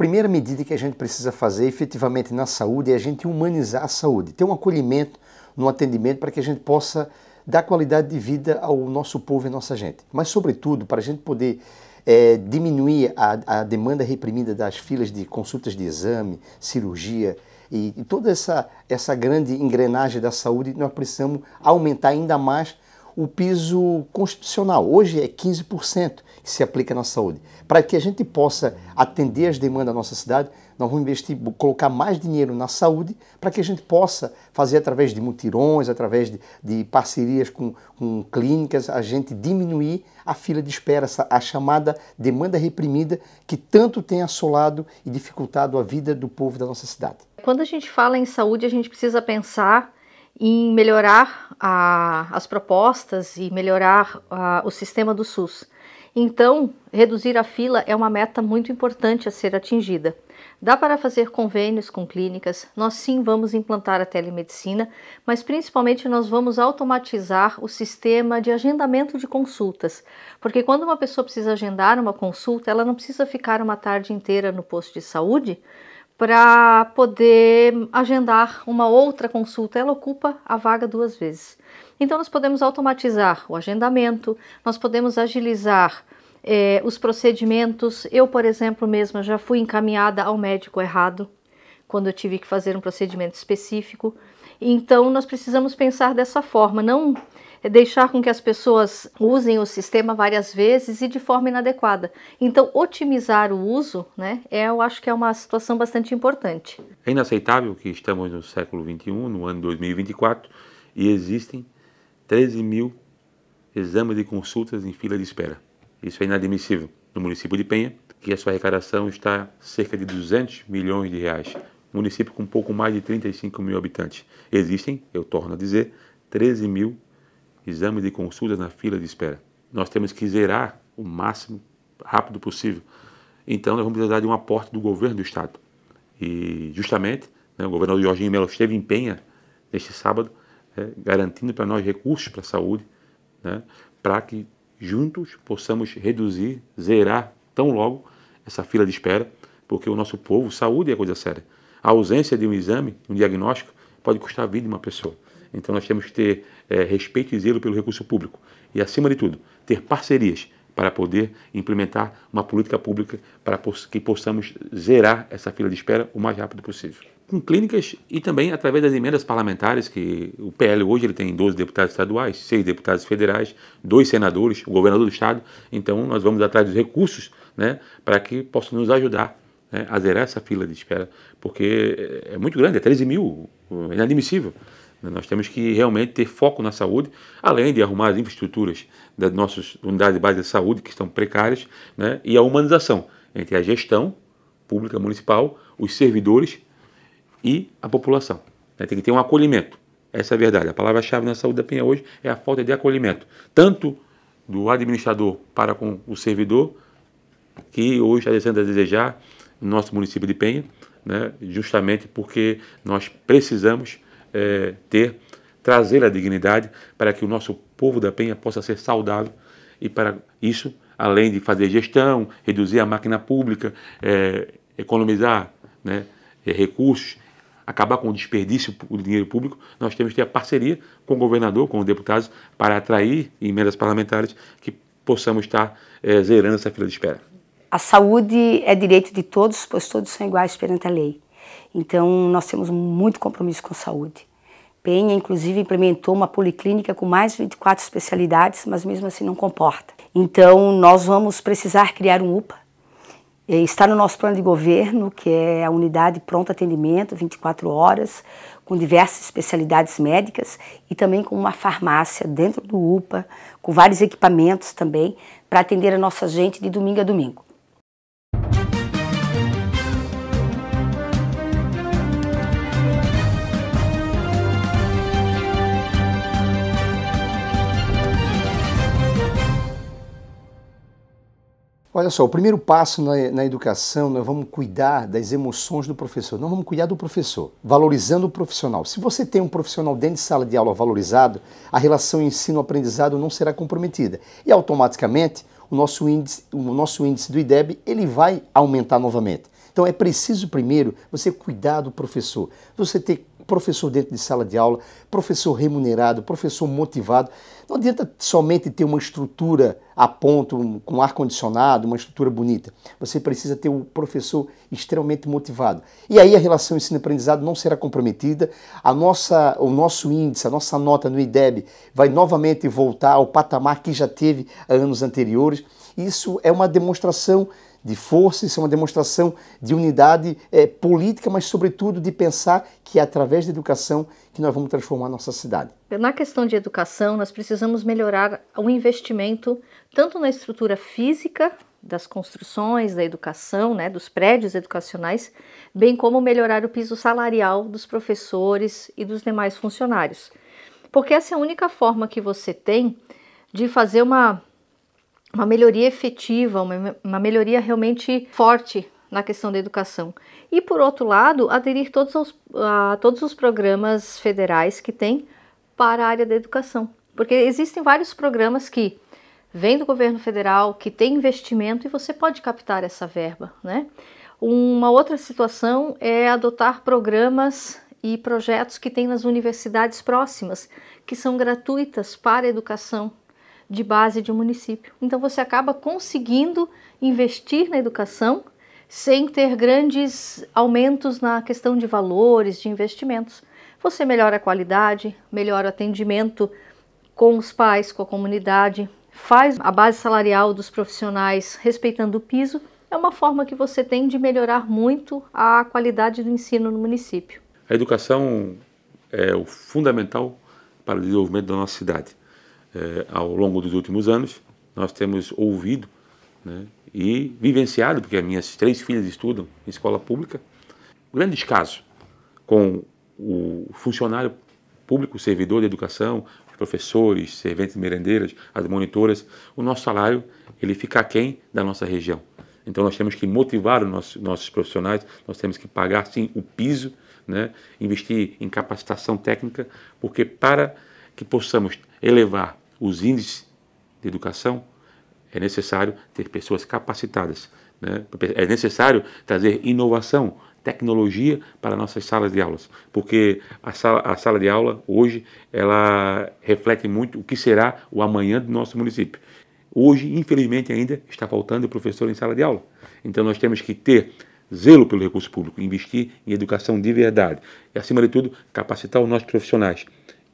primeira medida que a gente precisa fazer efetivamente na saúde é a gente humanizar a saúde, ter um acolhimento no atendimento para que a gente possa dar qualidade de vida ao nosso povo e nossa gente. Mas, sobretudo, para a gente poder é, diminuir a, a, demanda reprimida das filas de consultas de exame, cirurgia e, e toda essa, essa grande engrenagem da saúde, nós precisamos aumentar ainda mais o piso constitucional, hoje é 15%, que se aplica na saúde. Para que a gente possa atender as demandas da nossa cidade, nós vamos investir, colocar mais dinheiro na saúde, para que a gente possa fazer através de mutirões, através de, de parcerias com, com clínicas, a gente diminuir a fila de espera, a chamada demanda reprimida, que tanto tem assolado e dificultado a vida do povo da nossa cidade. Quando a gente fala em saúde, a gente precisa pensar em melhorar a, as propostas e melhorar a, o sistema do SUS. Então, reduzir a fila é uma meta muito importante a ser atingida. Dá para fazer convênios com clínicas, nós sim vamos implantar a telemedicina, mas principalmente nós vamos automatizar o sistema de agendamento de consultas, porque quando uma pessoa precisa agendar uma consulta, ela não precisa ficar uma tarde inteira no posto de saúde para poder agendar uma outra consulta. Ela ocupa a vaga duas vezes. Então, nós podemos automatizar o agendamento, nós podemos agilizar é, os procedimentos. Eu, por exemplo, mesma já fui encaminhada ao médico errado quando eu tive que fazer um procedimento específico. Então, nós precisamos pensar dessa forma, não é deixar com que as pessoas usem o sistema várias vezes e de forma inadequada. Então, otimizar o uso, né, é, eu acho que é uma situação bastante importante. É inaceitável que estamos no século XXI, no ano 2024, e existem 13 mil exames e consultas em fila de espera. Isso é inadmissível. No município de Penha, que a sua arrecadação está cerca de 200 milhões de reais, município com pouco mais de 35 mil habitantes. Existem, eu torno a dizer, 13 mil exame de consultas na fila de espera. Nós temos que zerar o máximo rápido possível. Então, nós vamos precisar de um aporte do governo do Estado. E, justamente, né, o governador Jorginho Melo esteve em Penha neste sábado, né, garantindo para nós recursos para a saúde, né, para que juntos possamos reduzir, zerar tão logo essa fila de espera, porque o nosso povo, saúde é coisa séria. A ausência de um exame, um diagnóstico, pode custar a vida de uma pessoa. Então nós temos que ter é, respeito e zelo pelo recurso público e, acima de tudo, ter parcerias para poder implementar uma política pública para que possamos zerar essa fila de espera o mais rápido possível. Com clínicas e também através das emendas parlamentares, que o PL hoje ele tem 12 deputados estaduais, 6 deputados federais, dois senadores, o governador do estado. Então nós vamos atrás dos recursos né, para que possam nos ajudar né, a zerar essa fila de espera, porque é, é muito grande, é 13 mil, é inadmissível. Né? Nós temos que realmente ter foco na saúde, além de arrumar as infraestruturas das nossas unidades básicas de saúde, que estão precárias, né? e a humanização entre a gestão pública municipal, os servidores e a população. Né? Tem que ter um acolhimento. Essa é a verdade. A palavra-chave na saúde da Penha hoje é a falta de acolhimento, tanto do administrador para com o servidor, que hoje está deixando a desejar no nosso município de Penha, né? justamente porque nós precisamos é, ter, trazer a dignidade para que o nosso povo da Penha possa ser saudável e para isso, além de fazer gestão, reduzir a máquina pública, é, economizar né, é, recursos, acabar com o desperdício do dinheiro público, nós temos que ter a parceria com o governador, com os deputados, para atrair emendas parlamentares que possamos estar é, zerando essa fila de espera. A saúde é direito de todos, pois todos são iguais perante a lei. Então, nós temos muito compromisso com saúde. Penha, inclusive, implementou uma policlínica com mais de 24 especialidades, mas mesmo assim não comporta. Então, nós vamos precisar criar um UPA. É, está no nosso plano de governo, que é a unidade pronto atendimento, 24 horas, com diversas especialidades médicas e também com uma farmácia dentro do UPA, com vários equipamentos também, para atender a nossa gente de domingo a domingo. Olha só, o primeiro passo na, na, educação, nós vamos cuidar das emoções do professor. Não vamos cuidar do professor, valorizando o profissional. Se você tem um profissional dentro de sala de aula valorizado, a relação ensino-aprendizado não será comprometida. E automaticamente, o nosso índice, o nosso índice do IDEB ele vai aumentar novamente. Então é preciso primeiro você cuidar do professor, você ter professor dentro de sala de aula, professor remunerado, professor motivado. Não adianta somente ter uma estrutura a ponto, com ar-condicionado, uma estrutura bonita. Você precisa ter um professor extremamente motivado. E aí a relação ensino-aprendizado não será comprometida, a nossa, o nosso índice, a nossa nota no IDEB vai novamente voltar ao patamar que já teve anos anteriores. Isso é uma demonstração de força, isso é uma demonstração de unidade é, política, mas sobretudo de pensar que é através da educação que nós vamos transformar a nossa cidade. Na questão de educação, nós precisamos melhorar o investimento tanto na estrutura física das construções, da educação, né, dos prédios educacionais, bem como melhorar o piso salarial dos professores e dos demais funcionários. Porque essa é a única forma que você tem de fazer uma uma melhoria efetiva, uma, uma melhoria realmente forte na questão da educação. E, por outro lado, aderir todos aos, a todos os programas federais que tem para a área da educação. Porque existem vários programas que vêm do governo federal, que tem investimento e você pode captar essa verba. Né? Uma outra situação é adotar programas e projetos que tem nas universidades próximas, que são gratuitas para a educação de base de um município. Então você acaba conseguindo investir na educação sem ter grandes aumentos na questão de valores, de investimentos. Você melhora a qualidade, melhora o atendimento com os pais, com a comunidade, faz a base salarial dos profissionais respeitando o piso. É uma forma que você tem de melhorar muito a qualidade do ensino no município. A educação é o fundamental para o desenvolvimento da nossa cidade eh, ao longo dos últimos anos, nós temos ouvido né, e vivenciado, porque as minhas três filhas estudam em escola pública, grandes casos com o funcionário público, servidor de educação, os professores, serventes merendeiras, as monitoras, o nosso salário ele fica aquém da nossa região. Então nós temos que motivar os nossos, nossos profissionais, nós temos que pagar sim o piso, né, investir em capacitação técnica, porque para que possamos elevar os índices de educação, é necessário ter pessoas capacitadas. Né? É necessário trazer inovação, tecnologia para nossas salas de aulas, porque a sala, a sala de aula hoje ela reflete muito o que será o amanhã do nosso município. Hoje, infelizmente, ainda está faltando professor em sala de aula. Então, nós temos que ter zelo pelo recurso público, investir em educação de verdade e, acima de tudo, capacitar os nossos profissionais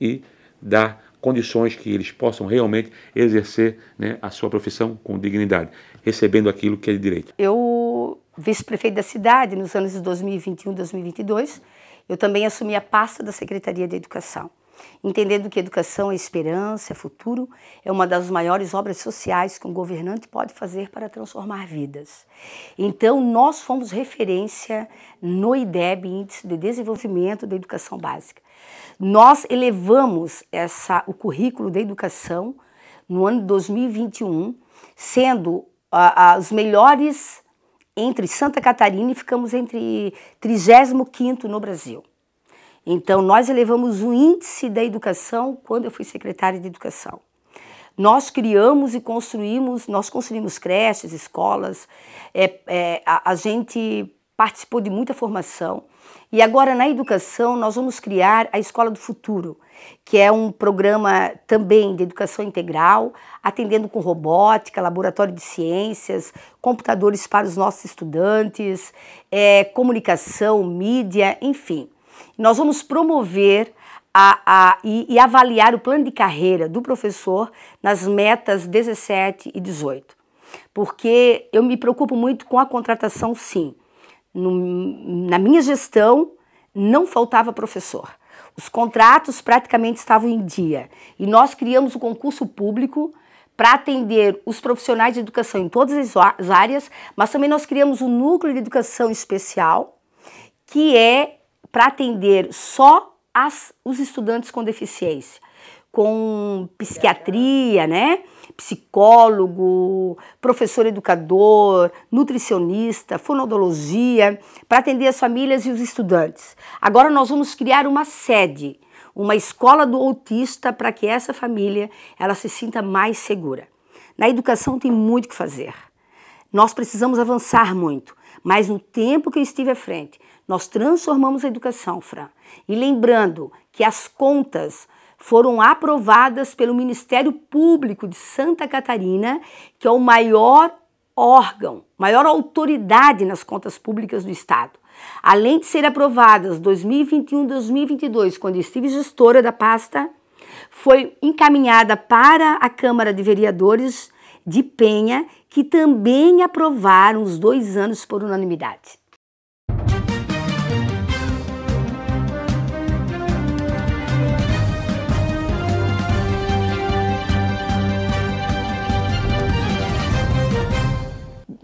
e dar condições que eles possam realmente exercer né, a sua profissão com dignidade, recebendo aquilo que é de direito. Eu, vice-prefeito da cidade, nos anos de 2021 e 2022, eu também assumi a pasta da Secretaria de Educação, entendendo que educação é esperança, é futuro, é uma das maiores obras sociais que um governante pode fazer para transformar vidas. Então, nós fomos referência no IDEB, Índice de Desenvolvimento da Educação Básica. Nós elevamos essa, o currículo da educação no ano de 2021, sendo a, a, os melhores entre Santa Catarina e ficamos entre 35 no Brasil. Então, nós elevamos o índice da educação quando eu fui secretária de educação. Nós criamos e construímos, nós construímos creches, escolas, é, é, a, a gente participou de muita formação. E agora na educação nós vamos criar a Escola do Futuro, que é um programa também de educação integral, atendendo com robótica, laboratório de ciências, computadores para os nossos estudantes, é, comunicação, mídia, enfim. Nós vamos promover a, a, e, e avaliar o plano de carreira do professor nas metas 17 e 18. Porque eu me preocupo muito com a contratação, sim no, na minha gestão, não faltava professor. Os contratos praticamente estavam em dia. E nós criamos um concurso público para atender os profissionais de educação em todas as áreas, mas também nós criamos um núcleo de educação especial, que é para atender só as, os estudantes com deficiência com psiquiatria, né? Psicólogo, professor educador, nutricionista, fonodologia, para atender as famílias e os estudantes. Agora nós vamos criar uma sede, uma escola do autista para que essa família ela se sinta mais segura. Na educação tem muito que fazer. Nós precisamos avançar muito, mas no tempo que eu estive à frente, nós transformamos a educação, Fran. E lembrando que as contas foram aprovadas pelo Ministério Público de Santa Catarina, que é o maior órgão, maior autoridade nas contas públicas do Estado. Além de serem aprovadas 2021 2022, quando estive gestora da pasta, foi encaminhada para a Câmara de Vereadores de Penha, que também aprovaram os dois anos por unanimidade.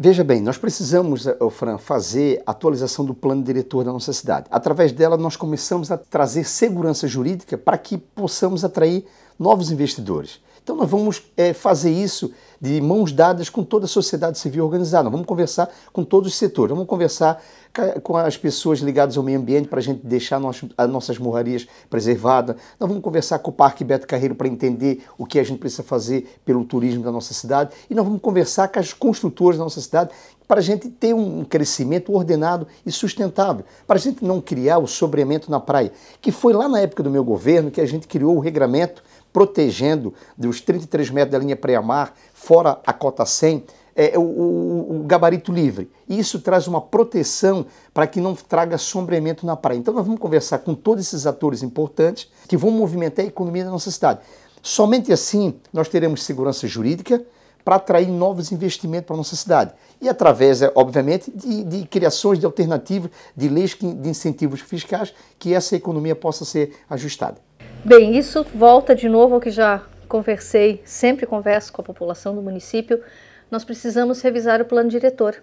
Veja bem, nós precisamos, eh, Fran, fazer atualização do plano diretor da nossa cidade. Através dela, nós começamos a trazer segurança jurídica para que possamos atrair novos investidores. Então nós vamos é, fazer isso de mãos dadas com toda a sociedade civil organizada. Nós vamos conversar com todos os setores, vamos conversar com as pessoas ligadas ao meio ambiente para a gente deixar as nossas morrarias preservadas. Nós vamos conversar com o Parque Beto Carreiro para entender o que a gente precisa fazer pelo turismo da nossa cidade. E nós vamos conversar com as construtoras da nossa cidade para a gente ter um crescimento ordenado e sustentável, para a gente não criar o sobreamento na praia, que foi lá na época do meu governo que a gente criou o regramento protegendo dos 33 metros da linha pré-amar, fora a cota 100, é, o, o, o, gabarito livre. isso traz uma proteção para que não traga sombreamento na praia. Então nós vamos conversar com todos esses atores importantes que vão movimentar a economia da nossa cidade. Somente assim nós teremos segurança jurídica para atrair novos investimentos para a nossa cidade. E através, é, obviamente, de, de criações de alternativas, de leis de incentivos fiscais, que essa economia possa ser ajustada. Bem, isso volta de novo ao que já conversei, sempre converso com a população do município. Nós precisamos revisar o plano diretor.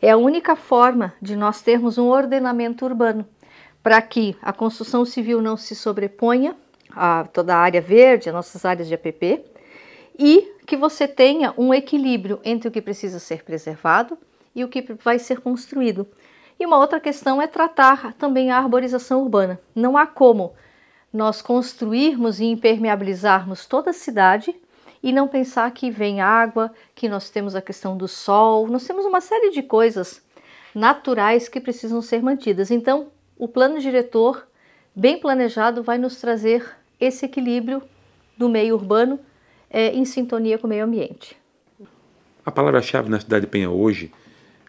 É a única forma de nós termos um ordenamento urbano para que a construção civil não se sobreponha a toda a área verde, as nossas áreas de APP, e que você tenha um equilíbrio entre o que precisa ser preservado e o que vai ser construído. E uma outra questão é tratar também a arborização urbana. Não há como nós construirmos e impermeabilizarmos toda a cidade e não pensar que vem água, que nós temos a questão do sol, nós temos uma série de coisas naturais que precisam ser mantidas. Então, o plano diretor, bem planejado, vai nos trazer esse equilíbrio do meio urbano é, em sintonia com o meio ambiente. A palavra-chave na cidade de Penha hoje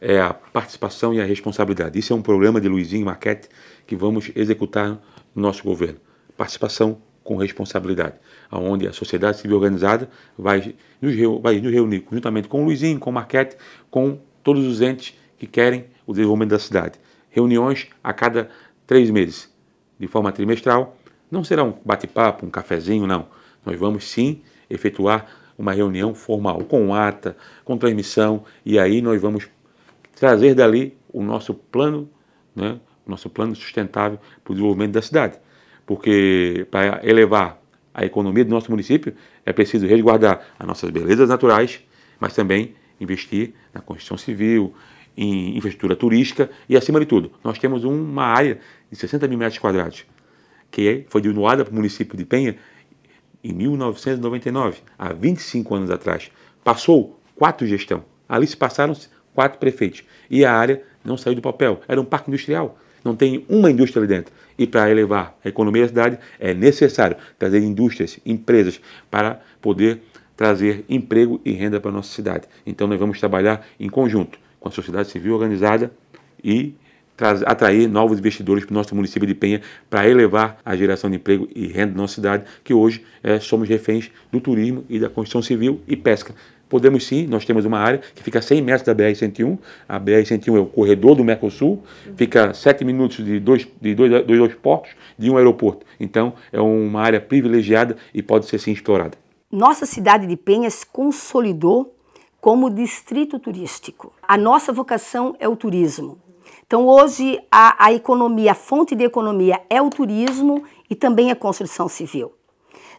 é a participação e a responsabilidade. Isso é um programa de Luizinho Maquete que vamos executar no nosso governo participação com responsabilidade, aonde a sociedade civil organizada vai nos, vai nos reunir juntamente com o Luizinho, com o Marquete, com todos os entes que querem o desenvolvimento da cidade. Reuniões a cada três meses, de forma trimestral. Não será um bate-papo, um cafezinho, não. Nós vamos sim efetuar uma reunião formal, com ata, com transmissão, e aí nós vamos trazer dali o nosso plano, né, o nosso plano sustentável para o desenvolvimento da cidade porque para elevar a economia do nosso município é preciso resguardar as nossas belezas naturais, mas também investir na construção civil, em infraestrutura turística e, acima de tudo, nós temos uma área de 60 mil metros quadrados que é, foi doada para o município de Penha em 1999, há 25 anos atrás. Passou quatro gestão. Ali se passaram quatro prefeitos e a área não saiu do papel. Era um parque industrial, não tem uma indústria ali dentro. E para elevar a economia da cidade é necessário trazer indústrias, empresas para poder trazer emprego e renda para a nossa cidade. Então nós vamos trabalhar em conjunto com a sociedade civil organizada e atrair novos investidores para o nosso município de Penha para elevar a geração de emprego e renda da nossa cidade, que hoje é, somos reféns do turismo e da construção civil e pesca. Podemos sim, nós temos uma área que fica a 100 metros da BR-101, a BR-101 é o corredor do Mercosul, fica 7 minutos de dois, de dois, dois, dois portos, de um aeroporto. Então, é uma área privilegiada e pode ser sim explorada. Nossa cidade de Penhas consolidou como distrito turístico. A nossa vocação é o turismo. Então, hoje, a, a economia, a fonte de economia é o turismo e também a construção civil.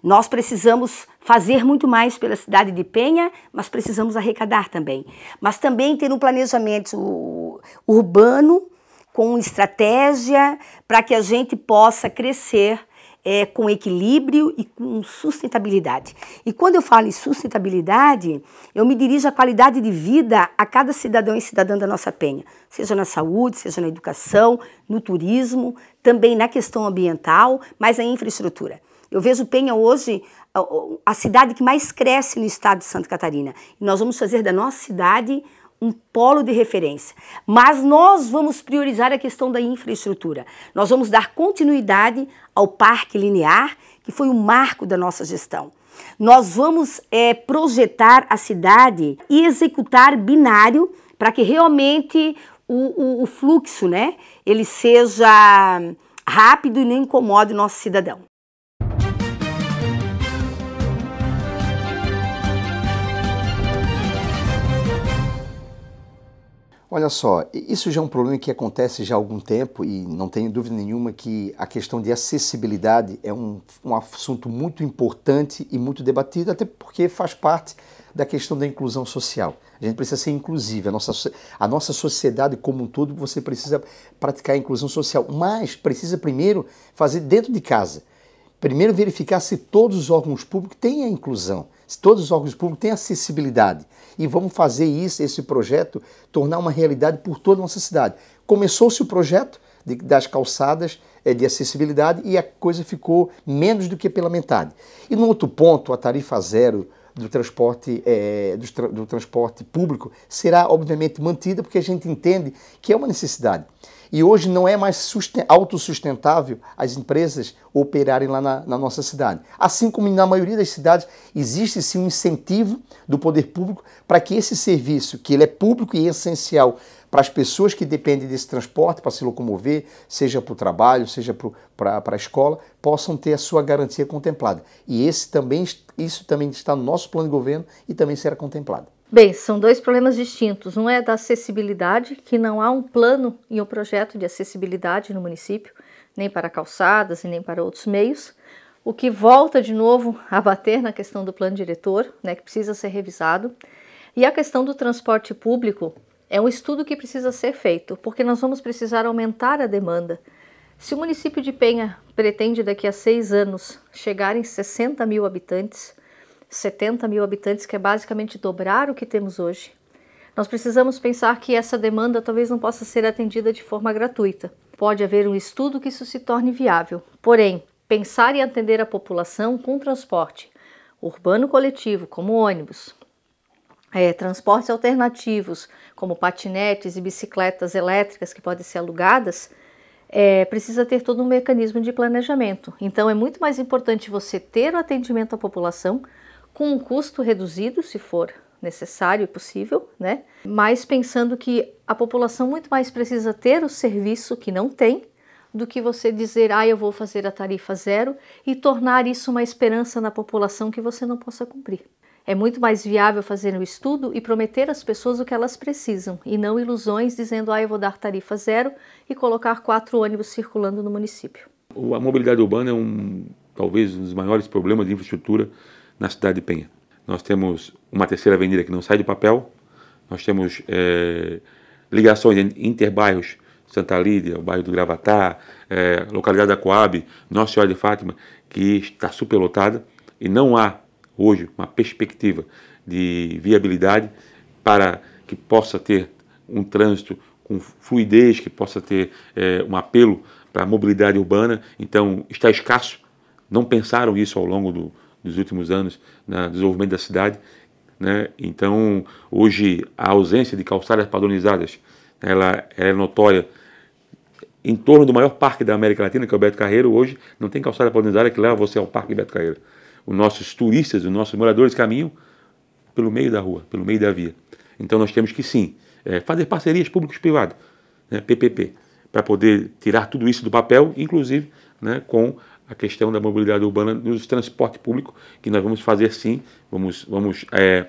Nós precisamos fazer muito mais pela cidade de Penha, mas precisamos arrecadar também. Mas também ter um planejamento urbano com estratégia para que a gente possa crescer é, com equilíbrio e com sustentabilidade. E quando eu falo em sustentabilidade, eu me dirijo à qualidade de vida a cada cidadão e cidadã da nossa penha, seja na saúde, seja na educação, no turismo, também na questão ambiental, mas na infraestrutura. Eu vejo Penha hoje a cidade que mais cresce no estado de Santa Catarina. nós vamos fazer da nossa cidade um polo de referência. Mas nós vamos priorizar a questão da infraestrutura. Nós vamos dar continuidade ao parque linear, que foi o marco da nossa gestão. Nós vamos é, projetar a cidade e executar binário para que realmente o, o, o fluxo, né, ele seja rápido e não incomode o nosso cidadão. Olha só, isso já é um problema que acontece já há algum tempo e não tenho dúvida nenhuma que a questão de acessibilidade é um, um assunto muito importante e muito debatido, até porque faz parte da questão da inclusão social. A gente precisa ser inclusivo, a nossa, a nossa sociedade como um todo, você precisa praticar a inclusão social, mas precisa primeiro fazer dentro de casa. Primeiro verificar se todos os órgãos públicos têm a inclusão. Todos os órgãos públicos têm acessibilidade. E vamos fazer isso, esse projeto, tornar uma realidade por toda a nossa cidade. Começou-se o projeto de, das calçadas eh, de acessibilidade e a coisa ficou menos do que pela metade. E no outro ponto, a tarifa zero do transporte, é, do, do transporte público será, obviamente, mantida, porque a gente entende que é uma necessidade. E hoje não é mais autossustentável as empresas operarem lá na, na, nossa cidade. Assim como na maioria das cidades, existe sim um incentivo do poder público para que esse serviço, que ele é público e essencial para as pessoas que dependem desse transporte para se locomover, seja para o trabalho, seja para a escola, possam ter a sua garantia contemplada. E esse também, isso também está no nosso plano de governo e também será contemplado. Bem, são dois problemas distintos. Um é da acessibilidade, que não há um plano e um projeto de acessibilidade no município, nem para calçadas e nem para outros meios. O que volta de novo a bater na questão do plano diretor, né, que precisa ser revisado. E a questão do transporte público, é um estudo que precisa ser feito, porque nós vamos precisar aumentar a demanda. Se o município de Penha pretende daqui a seis anos chegar em 60 mil habitantes, 70 mil habitantes, que é basicamente dobrar o que temos hoje, nós precisamos pensar que essa demanda talvez não possa ser atendida de forma gratuita. Pode haver um estudo que isso se torne viável. Porém, pensar em atender a população com transporte urbano coletivo, como ônibus, é, transportes alternativos, como patinetes e bicicletas elétricas que podem ser alugadas, é, precisa ter todo um mecanismo de planejamento. Então, é muito mais importante você ter o atendimento à população com um custo reduzido, se for necessário e possível, né? Mas pensando que a população muito mais precisa ter o serviço que não tem do que você dizer, ah, eu vou fazer a tarifa zero e tornar isso uma esperança na população que você não possa cumprir. É muito mais viável fazer um estudo e prometer às pessoas o que elas precisam, e não ilusões dizendo, ah, eu vou dar tarifa zero e colocar quatro ônibus circulando no município. A mobilidade urbana é um, talvez, um dos maiores problemas de infraestrutura na cidade de Penha. Nós temos uma terceira avenida que não sai de papel, nós temos é, ligações interbairros Santa Lídia, o bairro do Gravatá, é, localidade da Coab, Nossa Senhora de Fátima, que está superlotada e não há hoje uma perspectiva de viabilidade para que possa ter um trânsito com fluidez, que possa ter é, um apelo para a mobilidade urbana. Então, está escasso. Não pensaram isso ao longo do, dos últimos anos no desenvolvimento da cidade. Né? Então, hoje, a ausência de calçadas padronizadas ela é notória em torno do maior parque da América Latina, que é o Beto Carreiro. Hoje, não tem calçada padronizada que leva você ao Parque Beto Carreiro os nossos turistas, os nossos moradores caminham pelo meio da rua, pelo meio da via. Então nós temos que sim é, fazer parcerias público-privado, né, PPP, para poder tirar tudo isso do papel, inclusive né, com a questão da mobilidade urbana nos transporte público, que nós vamos fazer sim, vamos, vamos é,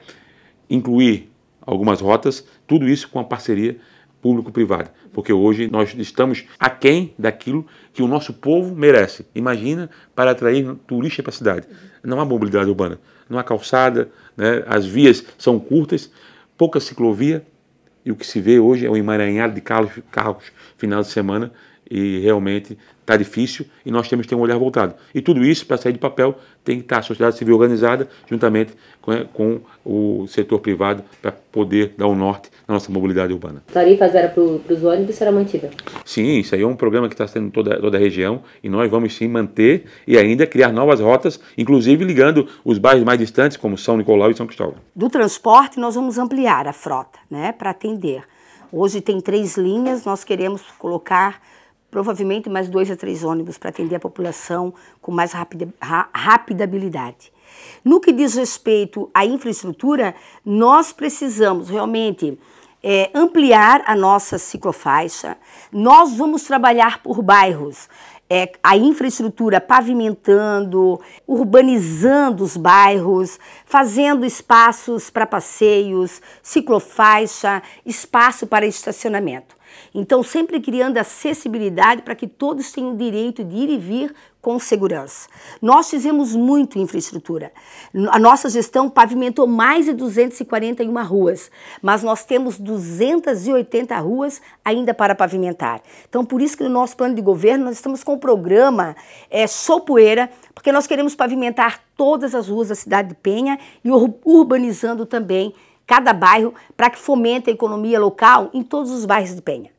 incluir algumas rotas, tudo isso com a parceria público-privada, porque hoje nós estamos aquém daquilo que o nosso povo merece. Imagina para atrair turista para a cidade. Não há mobilidade urbana, não há calçada, né? as vias são curtas, pouca ciclovia, e o que se vê hoje é um emaranhado de carros, carros final de semana e realmente está difícil e nós temos que ter um olhar voltado. E tudo isso, para sair de papel, tem que estar tá a sociedade civil organizada juntamente com, é, com o setor privado para poder dar o um norte na nossa mobilidade urbana. Tarifa zero para os ônibus será mantida? Sim, isso aí é um programa que está sendo toda, toda a região e nós vamos sim manter e ainda criar novas rotas, inclusive ligando os bairros mais distantes, como São Nicolau e São Cristóvão. Do transporte, nós vamos ampliar a frota né, para atender. Hoje tem três linhas, nós queremos colocar provavelmente mais dois a três ônibus para atender a população com mais rápida habilidade. rapidabilidade. No que diz respeito à infraestrutura, nós precisamos realmente é, ampliar a nossa ciclofaixa. Nós vamos trabalhar por bairros. É, a infraestrutura pavimentando, urbanizando os bairros, fazendo espaços para passeios, ciclofaixa, espaço para estacionamento. Então, sempre criando acessibilidade para que todos tenham o direito de ir e vir com segurança. Nós fizemos muito infraestrutura. A nossa gestão pavimentou mais de 241 ruas, mas nós temos 280 ruas ainda para pavimentar. Então, por isso que no nosso plano de governo nós estamos com o programa é, Sou Poeira, porque nós queremos pavimentar todas as ruas da cidade de Penha e urbanizando também cada bairro, para que fomente a economia local em todos os bairros de Penha.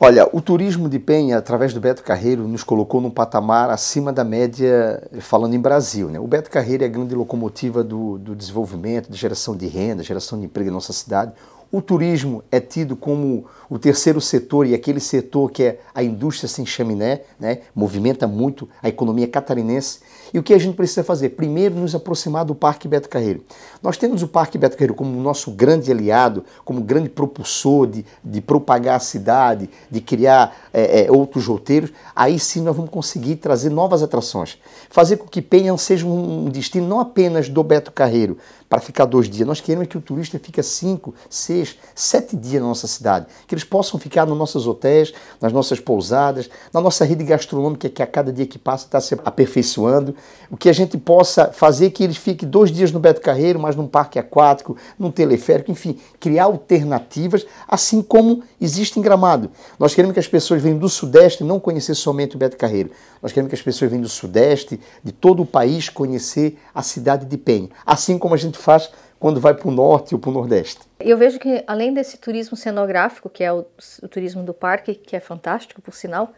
Olha, o turismo de Penha, através do Beto Carreiro, nos colocou num patamar acima da média, falando em Brasil. Né? O Beto Carreiro é a grande locomotiva do, do desenvolvimento, de geração de renda, geração de emprego em nossa cidade. O turismo é tido como o terceiro setor e aquele setor que é a indústria sem chaminé, né? movimenta muito a economia catarinense. E o que a gente precisa fazer? Primeiro, nos aproximar do Parque Beto Carreiro. Nós temos o Parque Beto Carreiro como nosso grande aliado, como grande propulsor de, de propagar a cidade, de criar é, é, outros roteiros. Aí sim nós vamos conseguir trazer novas atrações, fazer com que Penha seja um destino não apenas do Beto Carreiro, para ficar dois dias. Nós queremos que o turista fique cinco, seis, sete dias na nossa cidade, que eles possam ficar nos nossos hotéis, nas nossas pousadas, na nossa rede gastronômica que a cada dia que passa está se aperfeiçoando, o que a gente possa fazer é que eles fiquem dois dias no Beto Carreiro, mas num parque aquático, num teleférico, enfim, criar alternativas, assim como existe em Gramado. Nós queremos que as pessoas venham do Sudeste não conhecer somente o Beto Carreiro. Nós queremos que as pessoas venham do Sudeste, de todo o país, conhecer a cidade de Penha, assim como a gente gente faz quando vai para o norte ou para o nordeste. Eu vejo que além desse turismo cenográfico, que é o, o turismo do parque, que é fantástico, por sinal,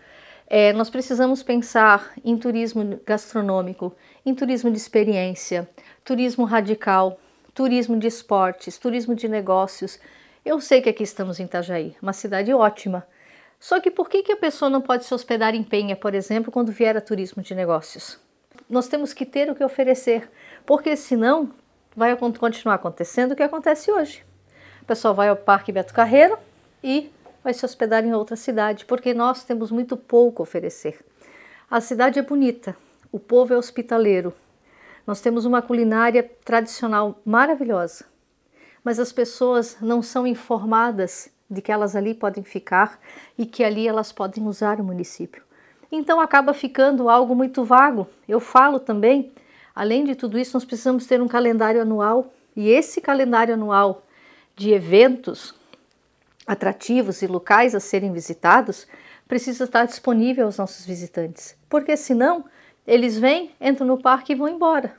é, nós precisamos pensar em turismo gastronômico, em turismo de experiência, turismo radical, turismo de esportes, turismo de negócios. Eu sei que aqui estamos em Itajaí, uma cidade ótima. Só que por que, que a pessoa não pode se hospedar em Penha, por exemplo, quando vier a turismo de negócios? Nós temos que ter o que oferecer, porque senão vai continuar acontecendo o que acontece hoje. O pessoal vai ao Parque Beto Carreiro e vai se hospedar em outra cidade, porque nós temos muito pouco a oferecer. A cidade é bonita, o povo é hospitaleiro, nós temos uma culinária tradicional maravilhosa, mas as pessoas não são informadas de que elas ali podem ficar e que ali elas podem usar o município. Então acaba ficando algo muito vago. Eu falo também Além de tudo isso, nós precisamos ter um calendário anual e esse calendário anual de eventos atrativos e locais a serem visitados precisa estar disponível aos nossos visitantes, porque senão eles vêm, entram no parque e vão embora.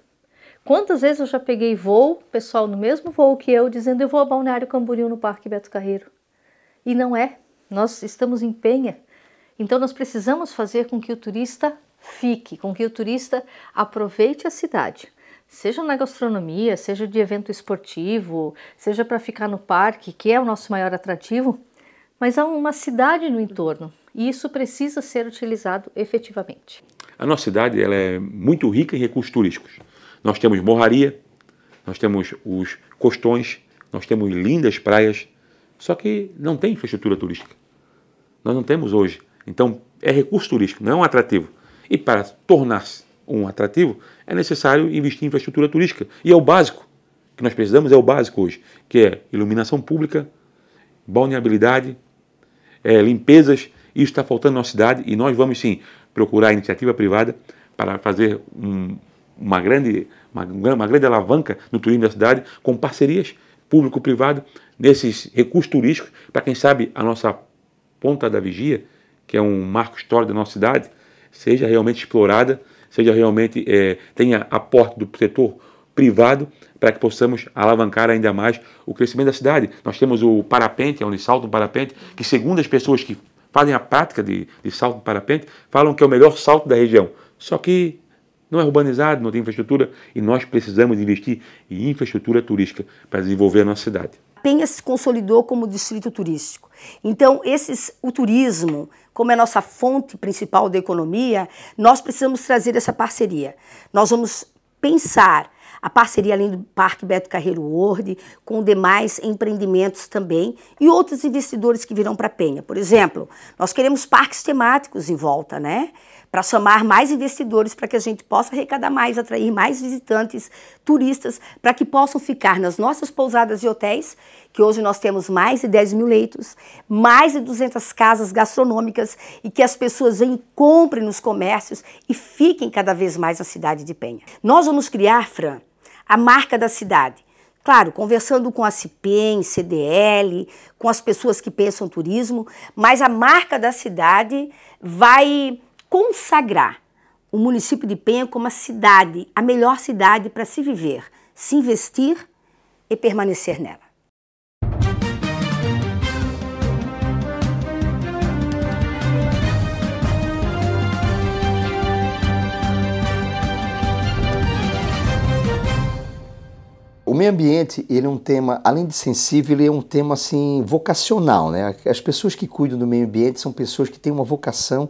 Quantas vezes eu já peguei voo, pessoal no mesmo voo que eu, dizendo eu vou a Balneário Camboriú no Parque Beto Carreiro? E não é, nós estamos em penha. Então nós precisamos fazer com que o turista Fique com que o turista aproveite a cidade, seja na gastronomia, seja de evento esportivo, seja para ficar no parque, que é o nosso maior atrativo, mas há uma cidade no entorno e isso precisa ser utilizado efetivamente. A nossa cidade ela é muito rica em recursos turísticos. Nós temos morraria, nós temos os costões, nós temos lindas praias, só que não tem infraestrutura turística. Nós não temos hoje. Então, é recurso turístico, não é um atrativo. E para tornar-se um atrativo, é necessário investir em infraestrutura turística. E é o básico que nós precisamos, é o básico hoje, que é iluminação pública, balneabilidade, é, limpezas. Isso está faltando na nossa cidade e nós vamos sim procurar iniciativa privada para fazer um, uma, grande, uma, uma grande alavanca no turismo da cidade com parcerias público-privado nesses recursos turísticos para quem sabe a nossa Ponta da Vigia, que é um marco histórico da nossa cidade, seja realmente explorada, seja realmente é, tenha aporte do setor privado para que possamos alavancar ainda mais o crescimento da cidade. Nós temos o parapente, é salta o Parapente, que segundo as pessoas que fazem a prática de, de salto de parapente, falam que é o melhor salto da região. Só que não é urbanizado, não tem infraestrutura e nós precisamos investir em infraestrutura turística para desenvolver a nossa cidade. Penha se consolidou como distrito turístico. Então, esses, o turismo, como é a nossa fonte principal da economia, nós precisamos trazer essa parceria. Nós vamos pensar a parceria além do Parque Beto Carreiro World, com demais empreendimentos também e outros investidores que virão para Penha. Por exemplo, nós queremos parques temáticos em volta, né? para chamar mais investidores, para que a gente possa arrecadar mais, atrair mais visitantes, turistas, para que possam ficar nas nossas pousadas e hotéis, que hoje nós temos mais de 10 mil leitos, mais de 200 casas gastronômicas e que as pessoas venham, comprem nos comércios e fiquem cada vez mais na cidade de Penha. Nós vamos criar, Fran, a marca da cidade. Claro, conversando com a CIPEM, CDL, com as pessoas que pensam turismo, mas a marca da cidade vai consagrar o município de Penha como a cidade, a melhor cidade para se viver, se investir e permanecer nela. O meio ambiente, ele é um tema, além de sensível, ele é um tema assim vocacional, né? As pessoas que cuidam do meio ambiente são pessoas que têm uma vocação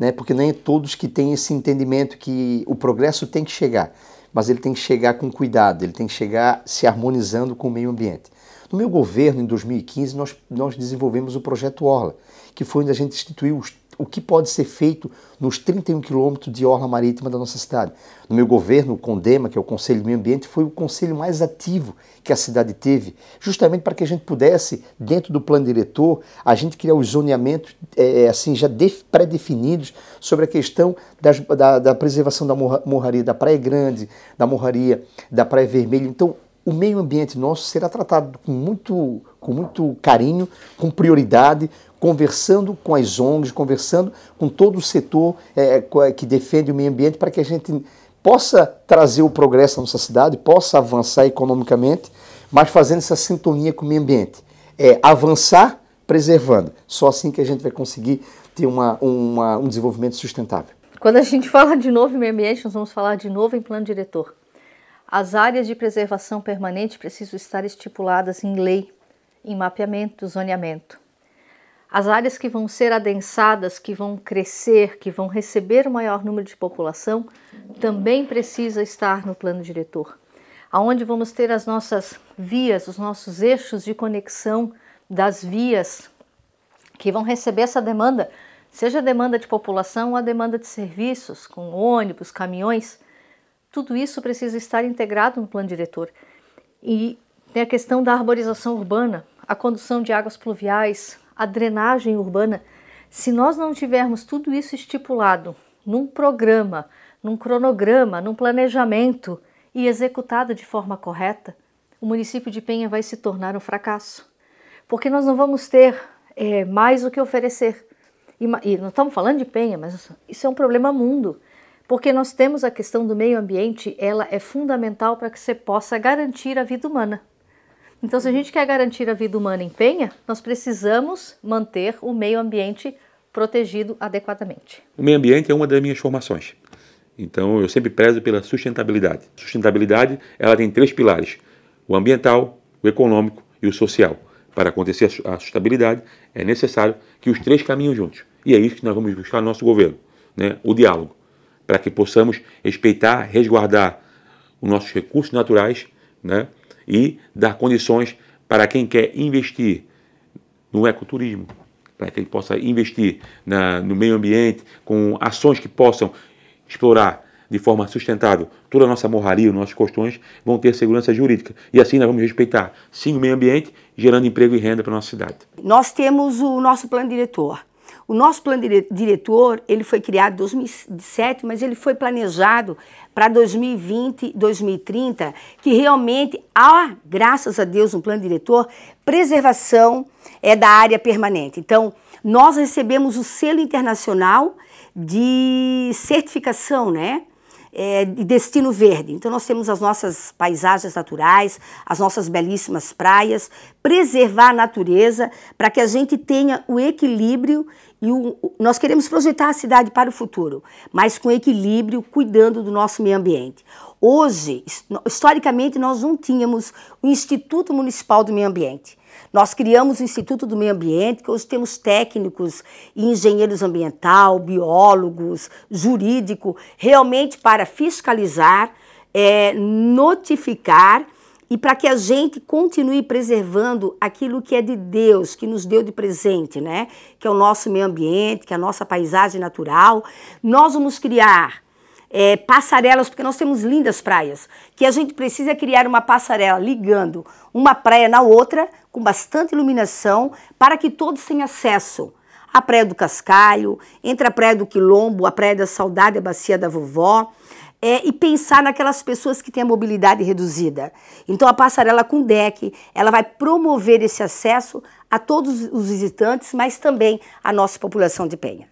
né? porque nem todos que têm esse entendimento que o progresso tem que chegar, mas ele tem que chegar com cuidado, ele tem que chegar se harmonizando com o meio ambiente. No meu governo, em 2015, nós, nós desenvolvemos o projeto Orla, que foi onde a gente instituiu os o que pode ser feito nos 31 quilômetros de orla marítima da nossa cidade. No meu governo, o CONDEMA, que é o Conselho do Meio Ambiente, foi o conselho mais ativo que a cidade teve, justamente para que a gente pudesse, dentro do plano diretor, a gente criar os zoneamentos é, é assim, já pré-definidos sobre a questão das, da, da preservação da morraria da Praia Grande, da morraria da Praia Vermelha. Então, o meio ambiente nosso será tratado com muito com muito carinho, com prioridade, conversando com as ONGs, conversando com todo o setor é, que defende o meio ambiente para que a gente possa trazer o progresso à nossa cidade, possa avançar economicamente, mas fazendo essa sintonia com o meio ambiente. É, avançar preservando. Só assim que a gente vai conseguir ter uma, uma, um desenvolvimento sustentável. Quando a gente fala de novo em meio ambiente, nós vamos falar de novo em plano diretor. As áreas de preservação permanente precisam estar estipuladas em lei em mapeamento, zoneamento. As áreas que vão ser adensadas, que vão crescer, que vão receber o maior número de população, também precisa estar no plano diretor. Aonde vamos ter as nossas vias, os nossos eixos de conexão das vias que vão receber essa demanda, seja a demanda de população ou a demanda de serviços, com ônibus, caminhões, tudo isso precisa estar integrado no plano diretor. E tem a questão da arborização urbana, a condução de águas pluviais, a drenagem urbana, se nós não tivermos tudo isso estipulado num programa, num cronograma, num planejamento e executado de forma correta, o município de Penha vai se tornar um fracasso. Porque nós não vamos ter é, mais o que oferecer. E, e não estamos falando de Penha, mas isso é um problema mundo. Porque nós temos a questão do meio ambiente, ela é fundamental para que você possa garantir a vida humana. Então, se a gente quer garantir a vida humana em Penha, nós precisamos manter o meio ambiente protegido adequadamente. O meio ambiente é uma das minhas formações. Então, eu sempre prezo pela sustentabilidade. Sustentabilidade, ela tem três pilares: o ambiental, o econômico e o social. Para acontecer a sustentabilidade, é necessário que os três caminhem juntos. E é isso que nós vamos buscar no nosso governo, né? O diálogo, para que possamos respeitar, resguardar os nossos recursos naturais, né? e dar condições para quem quer investir no ecoturismo, para que ele possa investir na, no meio ambiente, com ações que possam explorar de forma sustentável toda a nossa morraria, nossas costões, vão ter segurança jurídica. E assim nós vamos respeitar, sim, o meio ambiente, gerando emprego e renda para a nossa cidade. Nós temos o nosso plano diretor, o nosso plano diretor, ele foi criado em 2007, mas ele foi planejado para 2020, 2030, que realmente há, graças a Deus, um plano diretor, preservação é da área permanente. Então, nós recebemos o selo internacional de certificação, né? É, de destino verde. Então, nós temos as nossas paisagens naturais, as nossas belíssimas praias, preservar a natureza para que a gente tenha o equilíbrio e o, nós queremos projetar a cidade para o futuro, mas com equilíbrio, cuidando do nosso meio ambiente. Hoje, historicamente, nós não tínhamos o Instituto Municipal do Meio Ambiente. Nós criamos o Instituto do Meio Ambiente, que hoje temos técnicos e engenheiros ambiental, biólogos, jurídico, realmente para fiscalizar, é, notificar e para que a gente continue preservando aquilo que é de Deus, que nos deu de presente, né? Que é o nosso meio ambiente, que é a nossa paisagem natural. Nós vamos criar é, passarelas, porque nós temos lindas praias, que a gente precisa criar uma passarela ligando uma praia na outra, com bastante iluminação, para que todos tenham acesso. A Praia do Cascalho, entre a Praia do Quilombo, a Praia da Saudade, a Bacia da Vovó, é, e pensar naquelas pessoas que têm a mobilidade reduzida. Então a passarela com deck, ela vai promover esse acesso a todos os visitantes, mas também à nossa população de Penha.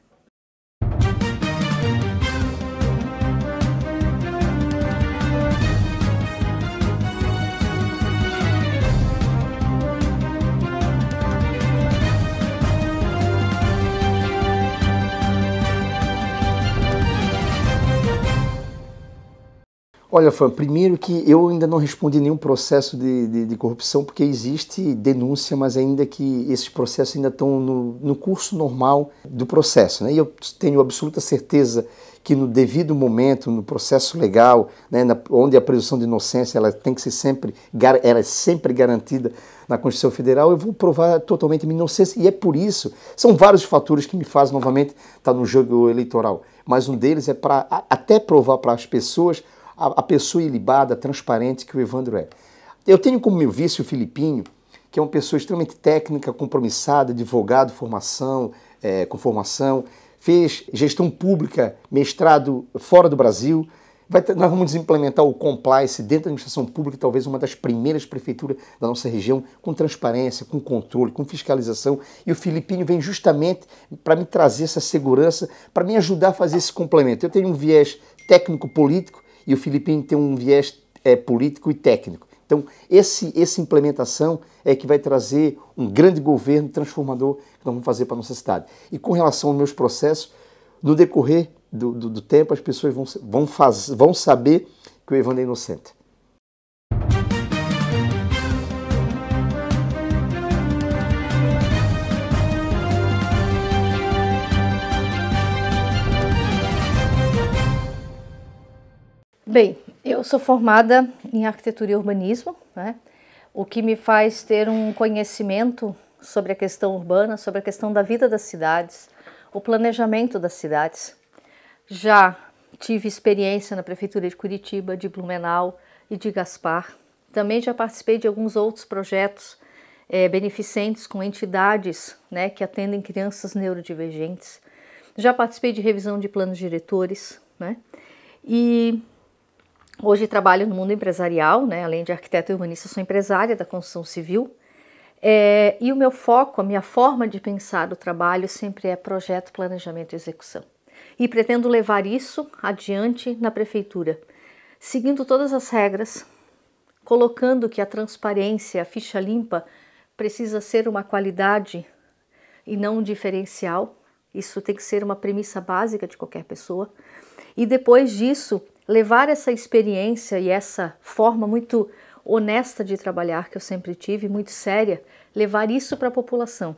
Olha, Fã, primeiro que eu ainda não respondi nenhum processo de, de, de, corrupção, porque existe denúncia, mas ainda que esses processos ainda estão no, no curso normal do processo. Né? E eu tenho absoluta certeza que no devido momento, no processo legal, né, na, onde a presunção de inocência ela tem que ser sempre, ela é sempre garantida na Constituição Federal, eu vou provar totalmente minha inocência. E é por isso, são vários fatores que me fazem novamente estar tá no jogo eleitoral. Mas um deles é para até provar para as pessoas a, a pessoa ilibada, transparente que o Evandro é. Eu tenho como meu vício o Filipinho, que é uma pessoa extremamente técnica, compromissada, advogado, formação, é, com formação, fez gestão pública, mestrado fora do Brasil. Vai, nós vamos implementar o Complice dentro da administração pública, talvez uma das primeiras prefeituras da nossa região, com transparência, com controle, com fiscalização. E o Filipinho vem justamente para me trazer essa segurança, para me ajudar a fazer esse complemento. Eu tenho um viés técnico-político, e o filipino tem um viés é, político e técnico. Então, esse, essa implementação é que vai trazer um grande governo transformador que nós vamos fazer para a nossa cidade. E com relação aos meus processos, no decorrer do, do, do tempo, as pessoas vão, vão, faz, vão saber que o Evandro é inocente. Bem, eu sou formada em arquitetura e urbanismo, né? o que me faz ter um conhecimento sobre a questão urbana, sobre a questão da vida das cidades, o planejamento das cidades. Já tive experiência na prefeitura de Curitiba, de Blumenau e de Gaspar. Também já participei de alguns outros projetos é, beneficentes com entidades né, que atendem crianças neurodivergentes. Já participei de revisão de planos diretores, né? E Hoje trabalho no mundo empresarial, né? além de arquiteto e urbanista, sou empresária da construção civil. É, e o meu foco, a minha forma de pensar o trabalho sempre é projeto, planejamento e execução. E pretendo levar isso adiante na prefeitura, seguindo todas as regras, colocando que a transparência, a ficha limpa, precisa ser uma qualidade e não um diferencial. Isso tem que ser uma premissa básica de qualquer pessoa. E depois disso, levar essa experiência e essa forma muito honesta de trabalhar que eu sempre tive, muito séria, levar isso para a população,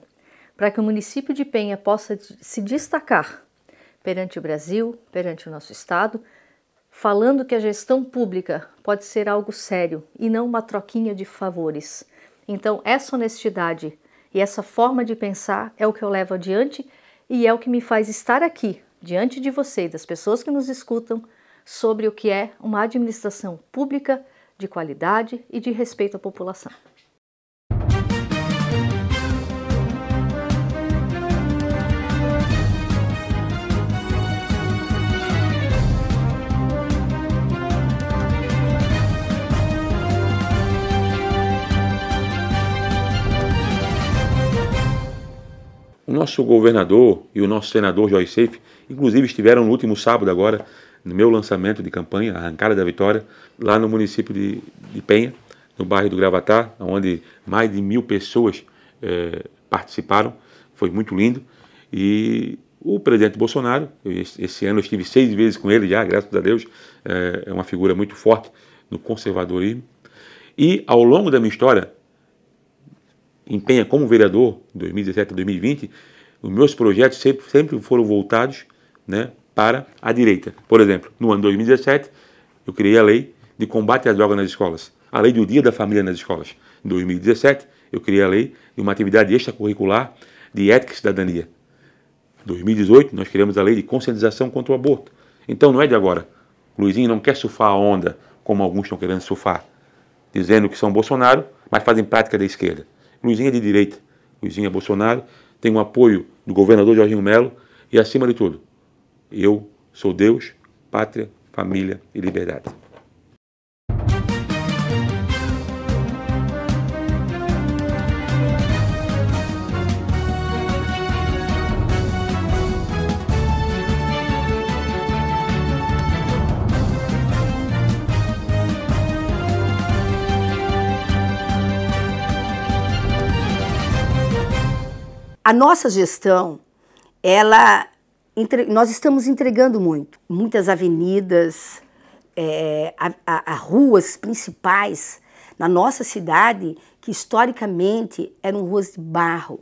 para que o município de Penha possa se destacar perante o Brasil, perante o nosso estado, falando que a gestão pública pode ser algo sério e não uma troquinha de favores. Então, essa honestidade e essa forma de pensar é o que eu levo adiante e é o que me faz estar aqui, diante de você e das pessoas que nos escutam sobre o que é uma administração pública de qualidade e de respeito à população. O nosso governador e o nosso senador Joyce Safe, inclusive, estiveram no último sábado agora no meu lançamento de campanha, Arrancada da Vitória, lá no município de, de Penha, no bairro do Gravatar, onde mais de mil pessoas eh, participaram. Foi muito lindo. E o presidente Bolsonaro, esse ano eu estive seis vezes com ele já, graças a Deus, eh, é uma figura muito forte no conservadorismo. E ao longo da minha história, em Penha, como vereador, 2017 a 2020, os meus projetos sempre, sempre foram voltados né, para a direita. Por exemplo, no ano 2017, eu criei a lei de combate às drogas nas escolas, a lei do Dia da Família nas escolas. Em 2017, eu criei a lei de uma atividade extracurricular de ética e cidadania. Em 2018, nós criamos a lei de conscientização contra o aborto. Então não é de agora. Luizinho não quer surfar a onda, como alguns estão querendo surfar, dizendo que são Bolsonaro, mas fazem prática da esquerda. Luizinho é de direita, Luizinho é Bolsonaro, tem o apoio do governador Jorginho Melo e, acima de tudo, eu sou Deus, pátria, família e liberdade. A nossa gestão, ela entre, nós estamos entregando muito. Muitas avenidas, é, a, a, a ruas principais na nossa cidade, que historicamente eram ruas de barro.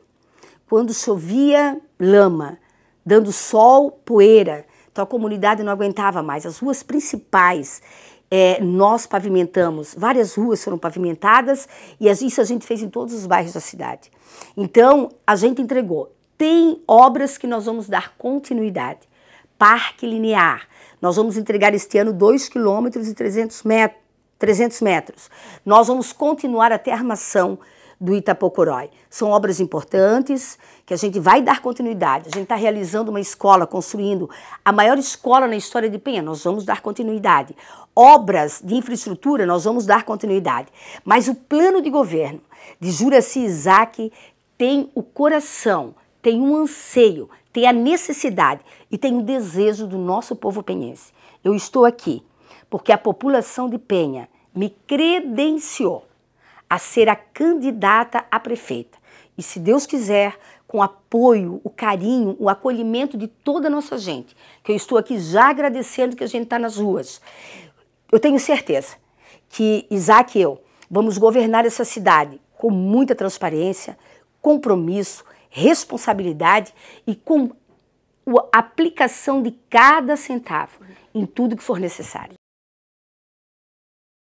Quando chovia, lama, dando sol, poeira. Então a comunidade não aguentava mais. As ruas principais é, nós pavimentamos, várias ruas foram pavimentadas e isso a gente fez em todos os bairros da cidade. Então a gente entregou tem obras que nós vamos dar continuidade. Parque linear. Nós vamos entregar este ano 2 km e 300 metros. 300 metros. Nós vamos continuar até a armação do Itapocorói. São obras importantes que a gente vai dar continuidade. A gente está realizando uma escola, construindo a maior escola na história de Penha. Nós vamos dar continuidade. Obras de infraestrutura, nós vamos dar continuidade. Mas o plano de governo de Juraci Isaac tem o coração tem um anseio, tem a necessidade e tem o desejo do nosso povo penhense. Eu estou aqui porque a população de Penha me credenciou a ser a candidata a prefeita. E se Deus quiser, com o apoio, o carinho, o acolhimento de toda a nossa gente, que eu estou aqui já agradecendo que a gente está nas ruas. Eu tenho certeza que Isaac e eu vamos governar essa cidade com muita transparência, compromisso, responsabilidade e com a aplicação de cada centavo em tudo que for necessário.